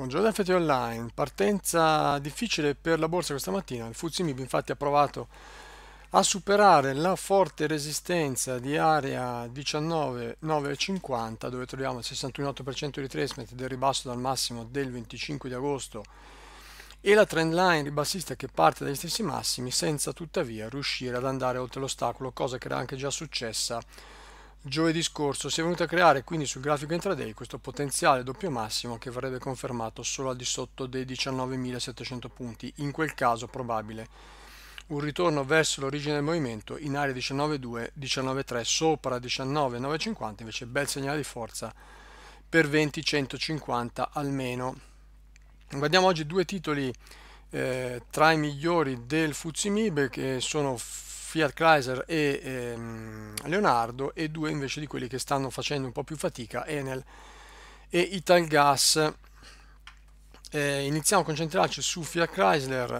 Buongiorno FT Online, partenza difficile per la borsa questa mattina, il Fuzimib infatti ha provato a superare la forte resistenza di area 19,950 dove troviamo il 61,8% di retracement del ribasso dal massimo del 25 di agosto e la trend line ribassista che parte dagli stessi massimi senza tuttavia riuscire ad andare oltre l'ostacolo, cosa che era anche già successa giovedì scorso si è venuto a creare quindi sul grafico intraday questo potenziale doppio massimo che verrebbe confermato solo al di sotto dei 19.700 punti, in quel caso probabile un ritorno verso l'origine del movimento in area 19.2, 19.3 sopra 19.950 invece bel segnale di forza per 20.150 almeno guardiamo oggi due titoli eh, tra i migliori del Mib che sono Fiat Chrysler e ehm, Leonardo e due invece di quelli che stanno facendo un po' più fatica, Enel e Italgas. Eh, iniziamo a concentrarci su Fiat Chrysler,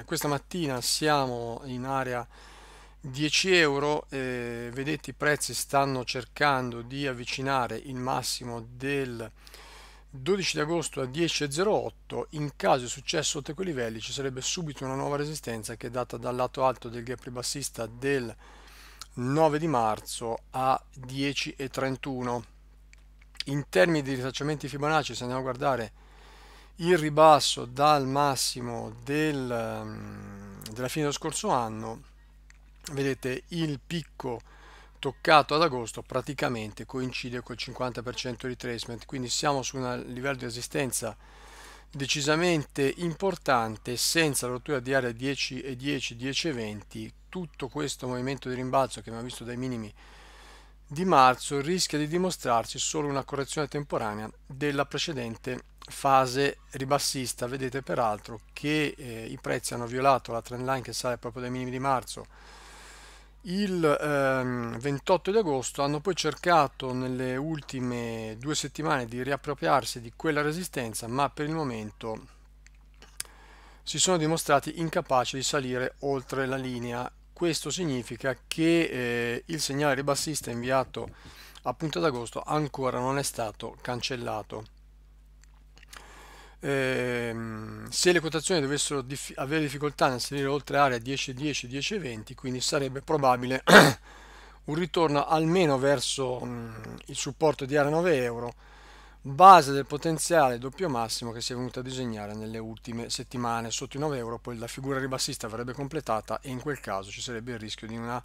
eh, questa mattina siamo in area 10 euro, eh, vedete i prezzi stanno cercando di avvicinare il massimo del 12 di agosto a 10.08 in caso di successo sotto quei livelli ci sarebbe subito una nuova resistenza che è data dal lato alto del gap ribassista del 9 di marzo a 10.31 in termini di risacciamenti Fibonacci se andiamo a guardare il ribasso dal massimo del, ehm, della fine dello scorso anno vedete il picco toccato ad agosto praticamente coincide col 50% retracement quindi siamo su un livello di resistenza decisamente importante senza la rottura di area 10 e 10 10 e 20 tutto questo movimento di rimbalzo che abbiamo visto dai minimi di marzo rischia di dimostrarsi solo una correzione temporanea della precedente fase ribassista vedete peraltro che eh, i prezzi hanno violato la trend line che sale proprio dai minimi di marzo il ehm, 28 di agosto hanno poi cercato nelle ultime due settimane di riappropriarsi di quella resistenza ma per il momento si sono dimostrati incapaci di salire oltre la linea questo significa che eh, il segnale ribassista inviato a punta d'agosto ancora non è stato cancellato Ehm, se le quotazioni dovessero dif avere difficoltà nel salire oltre area 10-10, 10-20, quindi sarebbe probabile un ritorno almeno verso mh, mhmm, il supporto di area 9 euro, base del potenziale doppio massimo che si è venuto a disegnare nelle ultime settimane sotto i 9 euro, poi la figura ribassista verrebbe completata e in quel caso ci sarebbe il rischio di una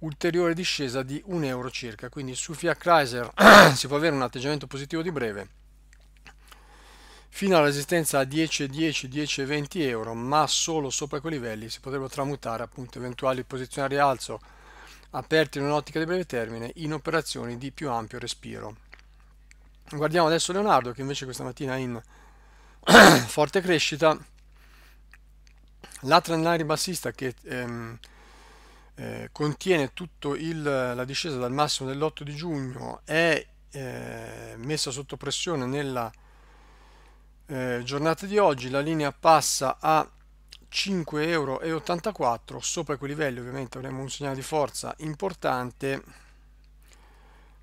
ulteriore discesa di 1 euro circa, quindi su Fiat Chrysler si può avere un atteggiamento positivo di breve fino alla resistenza a 10, 10, 10, 20 euro, ma solo sopra quei livelli si potrebbero tramutare appunto eventuali posizioni a rialzo aperte in un'ottica di breve termine in operazioni di più ampio respiro. Guardiamo adesso Leonardo che invece questa mattina è in forte crescita. La trend line ribassista che ehm, eh, contiene tutta la discesa dal massimo dell'8 di giugno è eh, messa sotto pressione nella eh, giornata di oggi la linea passa a 5,84 euro sopra quei livelli ovviamente avremo un segnale di forza importante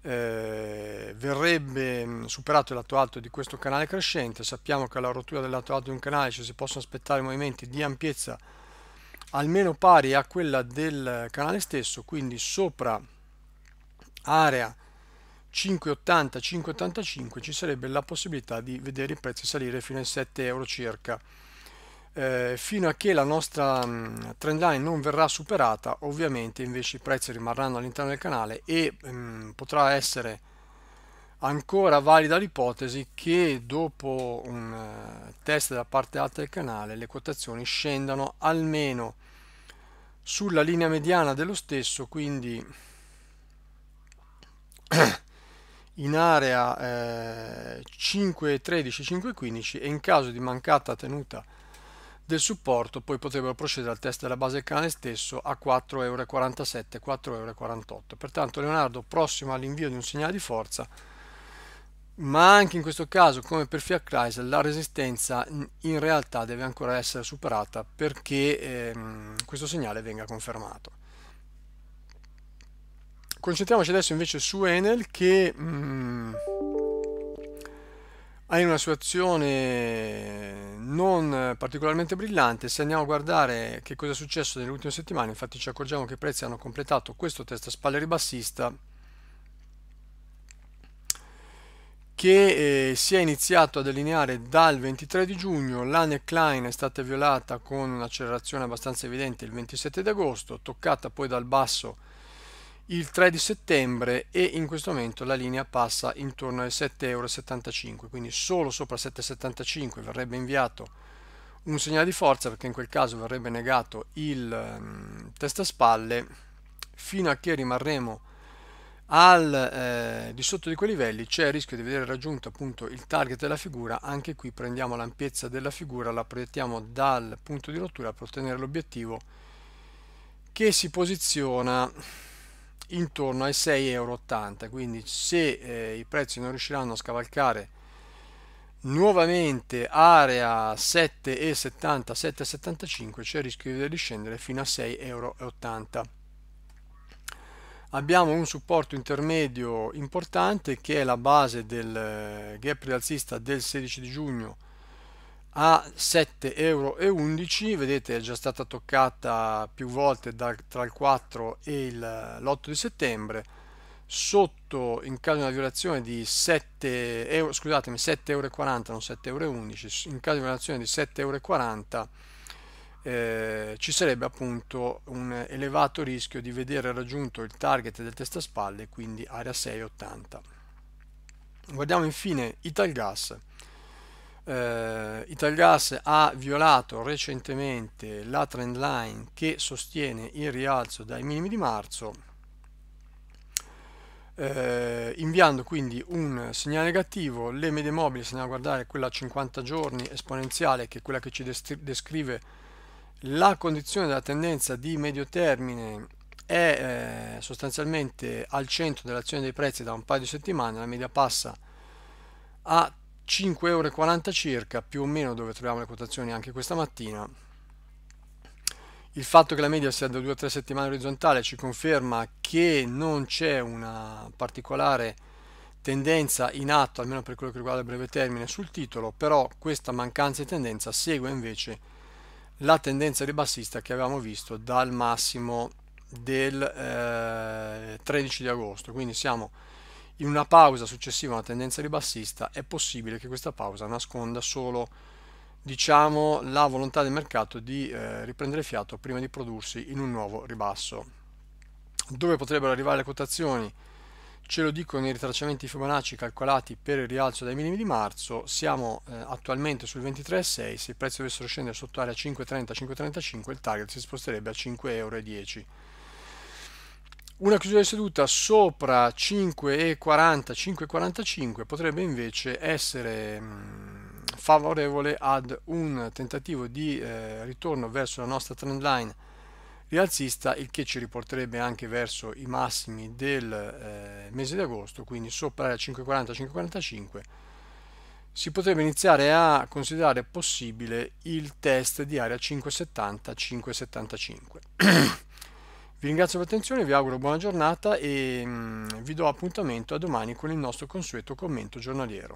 eh, verrebbe mm, superato il lato alto di questo canale crescente sappiamo che alla rottura del lato alto di un canale ci si possono aspettare movimenti di ampiezza almeno pari a quella del canale stesso quindi sopra area 5,80 5,85 ci sarebbe la possibilità di vedere i prezzi salire fino ai 7 euro circa eh, fino a che la nostra mm, trend line non verrà superata ovviamente invece i prezzi rimarranno all'interno del canale e mh, mm, potrà essere ancora valida l'ipotesi che dopo un eh, test della parte alta del canale le quotazioni scendano almeno sulla linea mediana dello stesso quindi in area eh, 5.13, 5.15 e in caso di mancata tenuta del supporto poi potrebbero procedere al test della base del canale stesso a 4,47 euro, 4,48 Pertanto Leonardo prossimo all'invio di un segnale di forza, ma anche in questo caso come per Fiat Chrysler la resistenza in realtà deve ancora essere superata perché ehm, questo segnale venga confermato concentriamoci adesso invece su Enel che mm, in una situazione non particolarmente brillante. Se andiamo a guardare che cosa è successo nelle ultime settimane, infatti ci accorgiamo che i prezzi hanno completato questo test a spalle ribassista che eh, si è iniziato a delineare dal 23 di giugno, la neckline è stata violata con un'accelerazione abbastanza evidente il 27 di agosto, toccata poi dal basso il 3 di settembre e in questo momento la linea passa intorno ai 7,75 euro quindi solo sopra 7,75 verrebbe inviato un segnale di forza perché in quel caso verrebbe negato il um, ehm, testa spalle fino a che rimarremo al, eh, di sotto di quei livelli c'è il rischio di vedere raggiunto appunto il target della figura anche qui prendiamo l'ampiezza della figura la proiettiamo dal punto di rottura per ottenere l'obiettivo che si posiziona intorno ai 6,80 euro quindi se eh, i prezzi non riusciranno a scavalcare nuovamente area 7,70 7,75 c'è il rischio di riscendere fino a 6,80 euro abbiamo un supporto intermedio importante che è la base del eh, gap rialzista del 16 di giugno a 7,11 euro vedete è già stata toccata più volte da, tra il 4 e l'8 di settembre sotto in caso di una violazione di 7 euro scusatemi 7,40 euro non 7,11 euro in caso di violazione di 7,40 euro eh, ci sarebbe appunto un elevato rischio di vedere raggiunto il target del testaspalle quindi area 6,80 guardiamo infine Italgas eh, Italgas ha violato recentemente la trend line che sostiene il rialzo dai minimi di marzo eh, inviando quindi un segnale negativo le medie mobili se andiamo a guardare quella a 50 giorni esponenziale che è quella che ci descrive la condizione della tendenza di medio termine è eh, sostanzialmente al centro dell'azione dei prezzi da un paio di settimane la media passa a 5,40 euro circa, più o meno dove troviamo le quotazioni anche questa mattina. Il fatto che la media sia da 2 a 3 settimane orizzontale ci conferma che non c'è una particolare tendenza in atto, almeno per quello che riguarda il breve termine, sul titolo, però questa mancanza di tendenza segue invece la tendenza ribassista che avevamo visto dal massimo del eh, 13 di agosto, quindi siamo in una pausa successiva a una tendenza ribassista è possibile che questa pausa nasconda solo diciamo, la volontà del mercato di eh, riprendere fiato prima di prodursi in un nuovo ribasso. Dove potrebbero arrivare le quotazioni? Ce lo dicono i ritracciamenti Fibonacci calcolati per il rialzo dai minimi di marzo, siamo eh, attualmente sul 23,6, se i prezzi dovessero scendere sotto area 5,30-5,35 il target si sposterebbe a 5,10 euro una chiusura di seduta sopra 5,40, 5,45 potrebbe invece essere mm, favorevole ad un tentativo di eh, ritorno verso la nostra trend line rialzista, il che ci riporterebbe anche verso i massimi del eh, mese di agosto, quindi sopra la 5,40-5,45 si potrebbe iniziare a considerare possibile il test di area 570-575. Vi ringrazio per l'attenzione, vi auguro buona giornata e mm, vi do appuntamento a domani con il nostro consueto commento giornaliero.